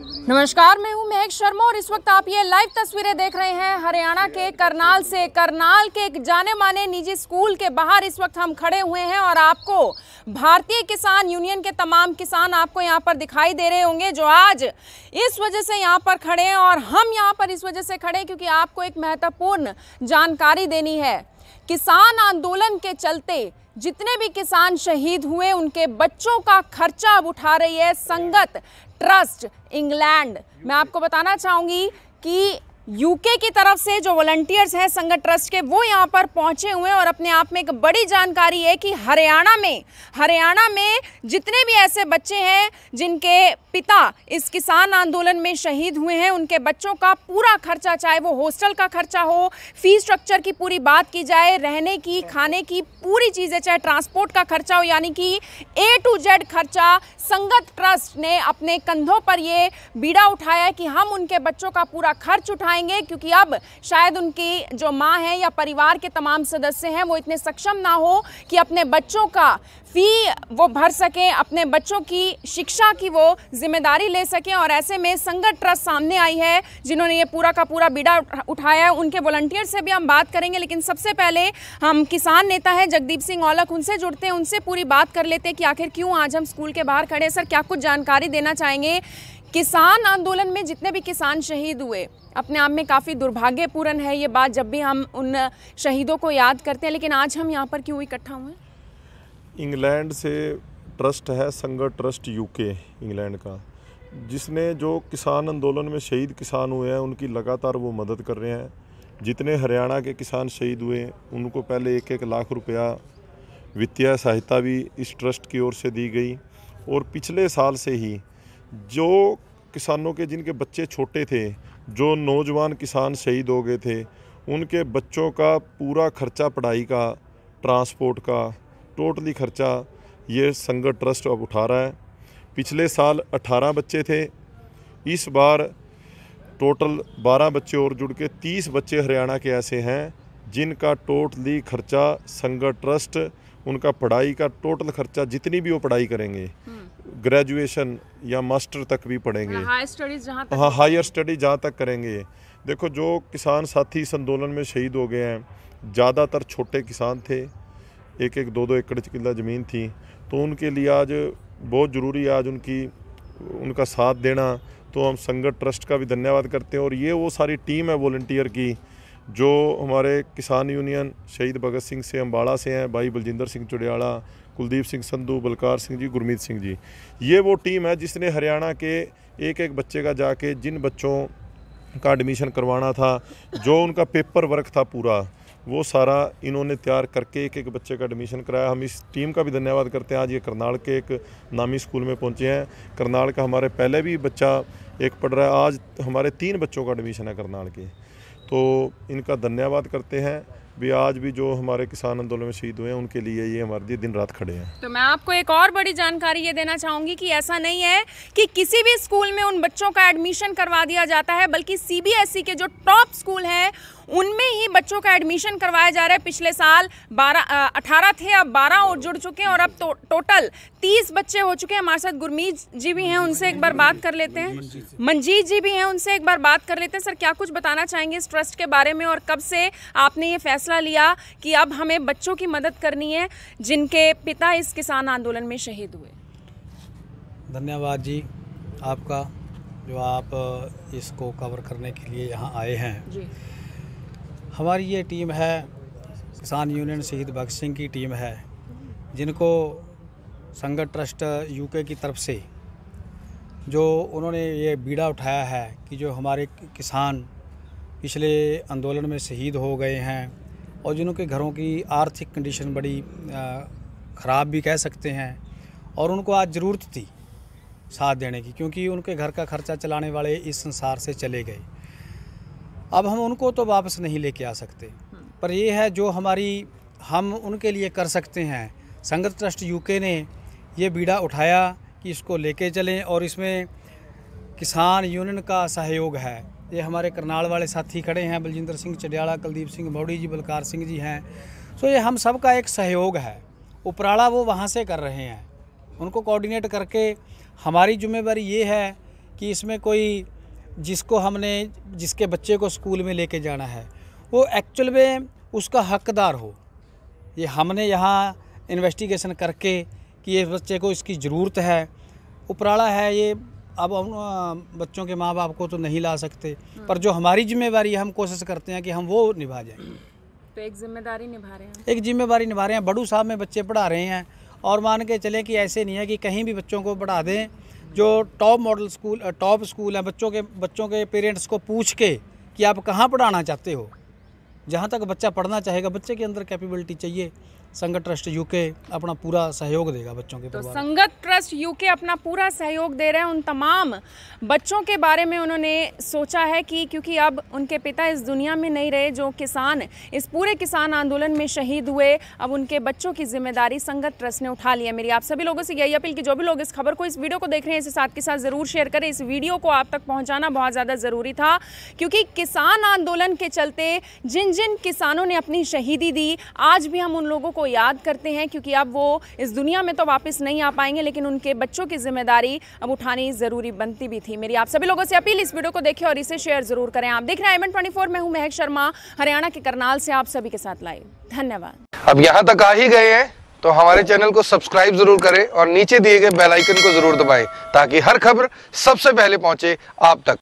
नमस्कार मैं हूं महक शर्मा और इस वक्त आप ये लाइव तस्वीरें देख रहे हैं हरियाणा के करनाल से करनाल के एक जाने माने निजी स्कूल के बाहर इस वक्त हम खड़े हुए हैं और आपको भारतीय किसान यूनियन के तमाम किसान आपको यहां पर दिखाई दे रहे होंगे जो आज इस वजह से यहाँ पर खड़े हैं और हम यहाँ पर इस वजह से खड़े क्योंकि आपको एक महत्वपूर्ण जानकारी देनी है किसान आंदोलन के चलते जितने भी किसान शहीद हुए उनके बच्चों का खर्चा अब उठा रही है संगत ट्रस्ट इंग्लैंड मैं आपको बताना चाहूंगी कि यूके की तरफ से जो वॉलंटियर्स हैं संगत ट्रस्ट के वो यहाँ पर पहुँचे हुए हैं और अपने आप में एक बड़ी जानकारी है कि हरियाणा में हरियाणा में जितने भी ऐसे बच्चे हैं जिनके पिता इस किसान आंदोलन में शहीद हुए हैं उनके बच्चों का पूरा खर्चा चाहे वो हॉस्टल का खर्चा हो फीस स्ट्रक्चर की पूरी बात की जाए रहने की खाने की पूरी चीज़ें चाहे ट्रांसपोर्ट का खर्चा हो यानी कि ए टू जेड खर्चा संगत ट्रस्ट ने अपने कंधों पर ये बीड़ा उठाया कि हम उनके बच्चों का पूरा खर्च उठाएं पाएंगे क्योंकि अब शायद उनकी जो माँ है या परिवार के तमाम सदस्य हैं वो इतने सक्षम ना हो कि अपने बच्चों का फ़ी वो भर सकें अपने बच्चों की शिक्षा की वो जिम्मेदारी ले सकें और ऐसे में संगत ट्रस्ट सामने आई है जिन्होंने ये पूरा का पूरा बीड़ा उठाया है उनके वॉलंटियर से भी हम बात करेंगे लेकिन सबसे पहले हम किसान नेता हैं जगदीप सिंह औलख उनसे जुड़ते हैं उनसे पूरी बात कर लेते हैं कि आखिर क्यों आज हम स्कूल के बाहर खड़े हैं सर क्या कुछ जानकारी देना चाहेंगे किसान आंदोलन में जितने भी किसान शहीद हुए अपने आप में काफ़ी दुर्भाग्यपूर्ण है ये बात जब भी हम उन शहीदों को याद करते हैं लेकिन आज हम यहाँ पर क्यों इकट्ठा हुए इंग्लैंड से ट्रस्ट है संगठ ट्रस्ट यूके इंग्लैंड का जिसने जो किसान आंदोलन में शहीद किसान हुए हैं उनकी लगातार वो मदद कर रहे हैं जितने हरियाणा के किसान शहीद हुए उनको पहले एक एक लाख रुपया वित्तीय सहायता भी इस ट्रस्ट की ओर से दी गई और पिछले साल से ही जो किसानों के जिनके बच्चे छोटे थे जो नौजवान किसान शहीद हो गए थे उनके बच्चों का पूरा खर्चा पढ़ाई का ट्रांसपोर्ट का टोटली खर्चा ये संगत ट्रस्ट अब उठा रहा है पिछले साल 18 बच्चे थे इस बार टोटल 12 बच्चे और जुड़ के 30 बच्चे हरियाणा के ऐसे हैं जिनका टोटली खर्चा संगत ट्रस्ट उनका पढ़ाई का टोटल खर्चा जितनी भी वो पढ़ाई करेंगे हम्म। ग्रेजुएशन या मास्टर तक भी पढ़ेंगे हाँ हायर स्टडी हाँ, जहाँ तक करेंगे देखो जो किसान साथी इस आंदोलन में शहीद हो गए हैं ज़्यादातर छोटे किसान थे एक एक दो दो एकड़ किला ज़मीन थी तो उनके लिए आज बहुत ज़रूरी है आज उनकी उनका साथ देना तो हम संगत ट्रस्ट का भी धन्यवाद करते हैं और ये वो सारी टीम है वॉल्टियर की जो हमारे किसान यूनियन शहीद भगत सिंह से अम्बाड़ा से हैं भाई बलजिंदर सिंह चुड़ियाला कुलदीप सिंह संधु बलकार सिंह जी गुरमीत सिंह जी ये वो टीम है जिसने हरियाणा के एक एक बच्चे का जाके जिन बच्चों का एडमिशन करवाना था जो उनका पेपर वर्क था पूरा वो सारा इन्होंने तैयार करके एक एक बच्चे का एडमिशन कराया हम इस टीम का भी धन्यवाद करते हैं आज ये करनाल के एक नामी स्कूल में पहुंचे हैं करनाल का हमारे पहले भी बच्चा एक पढ़ रहा है आज हमारे तीन बच्चों का एडमिशन है करनाल के तो इनका धन्यवाद करते हैं भी आज भी जो हमारे किसान आंदोलन में शहीद हुए हैं उनके लिए ये हमारे लिए दिन रात खड़े हैं तो मैं आपको एक और बड़ी जानकारी ये देना चाहूंगी कि ऐसा नहीं है कि किसी भी स्कूल में उन बच्चों का एडमिशन करवा दिया जाता है बल्कि सीबीएसई e के जो टॉप स्कूल हैं उनमें ही बच्चों का एडमिशन करवाया जा रहा है पिछले साल बारह अठारह थे अब बारह और जुड़ चुके हैं और अब तो, टोटल तीस बच्चे हो चुके हैं हमारे साथ गुरमीत जी भी हैं उनसे एक बार बात कर लेते हैं मंजीत जी भी हैं उनसे एक बार बात कर लेते हैं सर क्या कुछ बताना चाहेंगे इस ट्रस्ट के बारे में और कब से आपने ये फैसला लिया कि अब हमें बच्चों की मदद करनी है जिनके पिता इस किसान आंदोलन में शहीद हुए धन्यवाद जी आपका जो आप इसको कवर करने के लिए यहाँ आए हैं जी हमारी ये टीम है किसान यूनियन शहीद भगत सिंह की टीम है जिनको संगत ट्रस्ट यूके की तरफ से जो उन्होंने ये बीड़ा उठाया है कि जो हमारे किसान पिछले आंदोलन में शहीद हो गए हैं और जिनके घरों की आर्थिक कंडीशन बड़ी ख़राब भी कह सकते हैं और उनको आज ज़रूरत थी साथ देने की क्योंकि उनके घर का खर्चा चलाने वाले इस संसार से चले गए अब हम उनको तो वापस नहीं लेके आ सकते पर ये है जो हमारी हम उनके लिए कर सकते हैं संगत ट्रस्ट यूके ने ये बीड़ा उठाया कि इसको लेके चलें और इसमें किसान यूनियन का सहयोग है ये हमारे करनाल वाले साथी खड़े हैं बलजिंदर सिंह चडियाला कुलदीप सिंह मौड़ी जी बलकार सिंह जी हैं सो तो ये हम सब का एक सहयोग है उपराला वो वहाँ से कर रहे हैं उनको कोऑर्डिनेट करके हमारी जिम्मेवारी ये है कि इसमें कोई जिसको हमने जिसके बच्चे को स्कूल में लेके जाना है वो एक्चुअल में उसका हकदार हो ये हमने यहाँ इन्वेस्टिगेशन करके कि इस बच्चे को इसकी ज़रूरत है उपराला है ये अब हम बच्चों के माँ बाप को तो नहीं ला सकते हाँ। पर जो हमारी जिम्मेवारी है हम कोशिश करते हैं कि हम वो निभा जाएँ तो एक जिम्मेदारी निभा रहे हैं एक जिम्मेदारी निभा रहे हैं बड़ू साहब में बच्चे पढ़ा रहे हैं और मान के चले कि ऐसे नहीं है कि कहीं भी बच्चों को पढ़ा दें जो top model school top school हैं बच्चों के बच्चों के पेरेंट्स को पूछ के कि आप कहाँ पढ़ाना चाहते हो जहाँ तक बच्चा पढ़ना चाहेगा बच्चे के अंदर कैपेबिलिटी चाहिए संगत ट्रस्ट यूके अपना पूरा सहयोग देगा बच्चों के तो संगत ट्रस्ट यूके अपना पूरा सहयोग दे रहे हैं उन तमाम बच्चों के बारे में उन्होंने सोचा है कि क्योंकि अब उनके पिता इस दुनिया में नहीं रहे जो किसान इस पूरे किसान आंदोलन में शहीद हुए अब उनके बच्चों की जिम्मेदारी संगत ट्रस्ट ने उठा लिया मेरी आप सभी लोगों से यही अपील की जो भी लोग इस खबर को इस वीडियो को देख रहे हैं इसे साथ के साथ ज़रूर शेयर करें इस वीडियो को आप तक पहुँचाना बहुत ज़्यादा ज़रूरी था क्योंकि किसान आंदोलन के चलते जिन जिन किसानों ने अपनी शहीदी दी आज भी हम उन लोगों को याद करते हैं क्योंकि अब वो इस दुनिया में तो वापस नहीं आ पाएंगे लेकिन उनके बच्चों की जिम्मेदारी अब उठानी ज़रूरी बनती भी थी मेरी आप सभी लोगों से अपील इस वीडियो को देखें और इसे शेयर ज़रूर करें आप देख रहे हैं एम ट्वेंटी में हूँ महक शर्मा हरियाणा के करनाल से आप सभी के साथ लाइव धन्यवाद अब यहाँ तक आ ही गए हैं तो हमारे चैनल को सब्सक्राइब जरूर करें और नीचे दिए गए बेल आइकन को जरूर दबाएं ताकि हर खबर सबसे पहले पहुंचे आप तक